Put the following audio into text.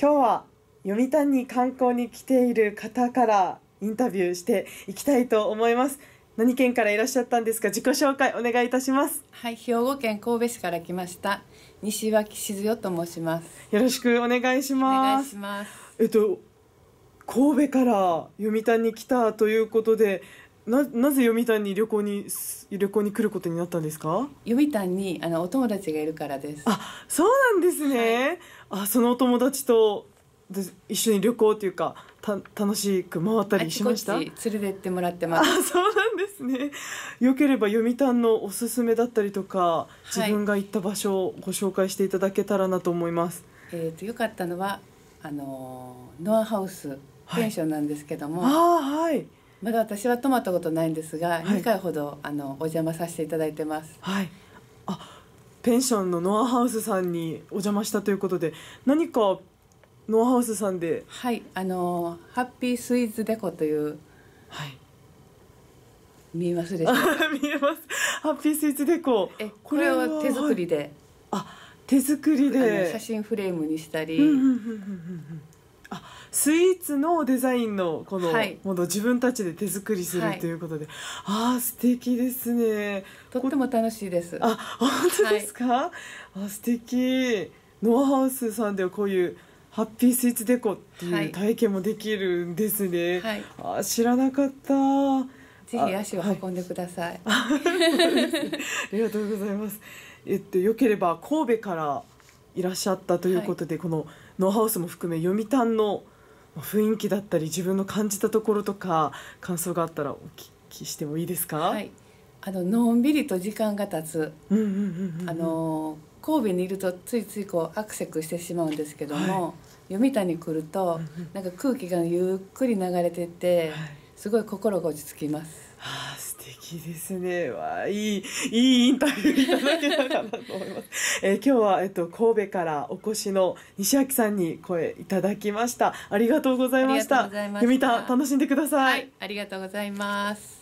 今日は読谷に観光に来ている方からインタビューしていきたいと思います何県からいらっしゃったんですか自己紹介お願いいたしますはい兵庫県神戸市から来ました西脇静代と申しますよろしくお願いしますえっと神戸から読谷に来たということでななぜ読谷に旅行に旅行に来ることになったんですか読谷にあのお友達がいるからですあそうなんですね、はい、あそのお友達と一緒に旅行というかた楽しく回ったりしました連れてってもらってますあそうなんですねよければ読谷のおすすめだったりとか自分が行った場所をご紹介していただけたらなと思います、はい、えっ、ー、とよかったのはあのノアハウステンションなんですけども、はい、あはいまだ私は泊まったことないんですが、はい、2回ほどあのお邪魔させていただいてます。はい。あ、ペンションのノアハウスさんにお邪魔したということで、何かノアハウスさんで、はい、あのハッピースイーツデコという、はい。見えますでしょう 見えます。ハッピースイーツデコ。え、これは手作りで。はい、あ、手作りで。写真フレームにしたり。スイーツのデザインのこのもの自分たちで手作りするということで、はい、ああ素敵ですねとっても楽しいですあ本当ですか、はい、あ素敵ノアハウスさんではこういうハッピースイーツデコっていう体験もできるんですね、はい、あ知らなかったぜひ足を運んでください。あはいありがとうございます。えっとよければ神戸からいらっしゃったということで、はい、このノーハウスも含め読谷の雰囲気だったり自分の感じたところとか感想があったらお聞きしてもいいですか、はい、あののんびりと時間が経つ神戸にいるとついついこうアクセクしてしまうんですけども、はい、読谷に来ると、なんか空気がゆっくり流れてて、はい、すごい心が落ち着きます。はあ素敵ですね。わいい、いいインタビューいただけたかなと思います。えー、今日は、えっと、神戸からお越しの西脇さんに声いただきました。ありがとうございました。したみた、楽しんでください。はい、ありがとうございます。